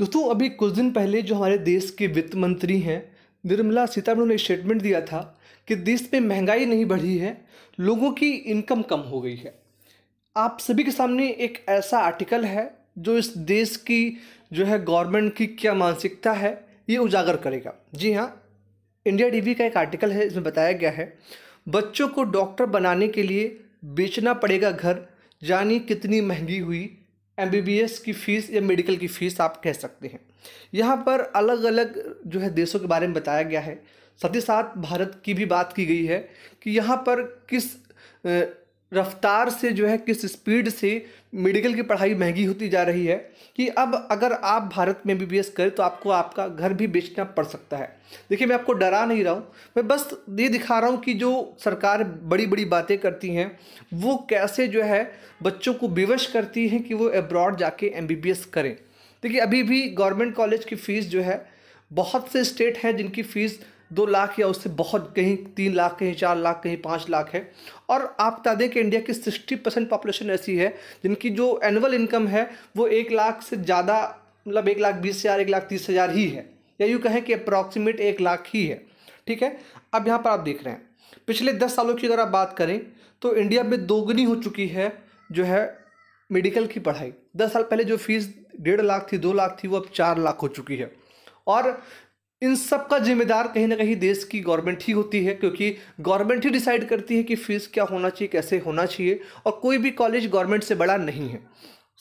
दोस्तों अभी कुछ दिन पहले जो हमारे देश के वित्त मंत्री हैं निर्मला सीतारमण ने स्टेटमेंट दिया था कि देश में महंगाई नहीं बढ़ी है लोगों की इनकम कम हो गई है आप सभी के सामने एक ऐसा आर्टिकल है जो इस देश की जो है गवर्नमेंट की क्या मानसिकता है ये उजागर करेगा जी हाँ इंडिया टीवी का एक आर्टिकल है इसमें बताया गया है बच्चों को डॉक्टर बनाने के लिए बेचना पड़ेगा घर जानी कितनी महंगी हुई एम की फ़ीस या मेडिकल की फ़ीस आप कह सकते हैं यहाँ पर अलग अलग जो है देशों के बारे में बताया गया है साथ ही साथ भारत की भी बात की गई है कि यहाँ पर किस रफ्तार से जो है किस स्पीड से मेडिकल की पढ़ाई महंगी होती जा रही है कि अब अगर आप भारत में बी करें तो आपको आपका घर भी बेचना पड़ सकता है देखिए मैं आपको डरा नहीं रहा हूँ मैं बस ये दिखा रहा हूँ कि जो सरकार बड़ी बड़ी बातें करती हैं वो कैसे जो है बच्चों को विवश करती हैं कि वो एब्रॉड जाके एम करें देखिए अभी भी गवर्नमेंट कॉलेज की फ़ीस जो है बहुत से स्टेट हैं जिनकी फ़ीस दो लाख या उससे बहुत कहीं तीन लाख कहीं चार लाख कहीं पाँच लाख है और आप बता दें कि इंडिया की सिक्सटी परसेंट पॉपुलेशन ऐसी है जिनकी जो एनुअल इनकम है वो एक लाख से ज़्यादा मतलब एक लाख बीस हज़ार एक लाख तीस हज़ार ही है या यूँ कहें कि अप्रॉक्सीमेट एक लाख ही है ठीक है अब यहाँ पर आप देख रहे हैं पिछले दस सालों की अगर आप बात करें तो इंडिया में दोगुनी हो चुकी है जो है मेडिकल की पढ़ाई दस साल पहले जो फीस डेढ़ लाख थी दो लाख थी वो अब चार लाख हो चुकी है और इन सब का जिम्मेदार कहीं ना कहीं देश की गवर्नमेंट ही होती है क्योंकि गवर्नमेंट ही डिसाइड करती है कि फ़ीस क्या होना चाहिए कैसे होना चाहिए और कोई भी कॉलेज गवर्नमेंट से बड़ा नहीं है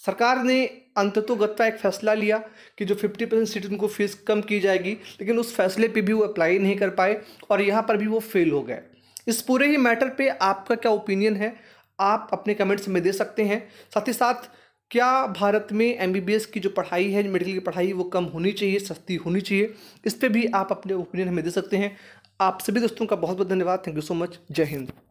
सरकार ने अंततोगत का एक फैसला लिया कि जो 50 परसेंट सीट को फ़ीस कम की जाएगी लेकिन उस फैसले पे भी वो अप्लाई नहीं कर पाए और यहाँ पर भी वो फेल हो गए इस पूरे ही मैटर पे आपका क्या ओपिनियन है आप अपने कमेंट्स में दे सकते हैं साथ ही साथ क्या भारत में एम की जो पढ़ाई है मेडिकल की पढ़ाई वो कम होनी चाहिए सस्ती होनी चाहिए इस पर भी आप अपने ओपिनियन हमें दे सकते हैं आप सभी दोस्तों का बहुत बहुत धन्यवाद थैंक यू सो मच जय हिंद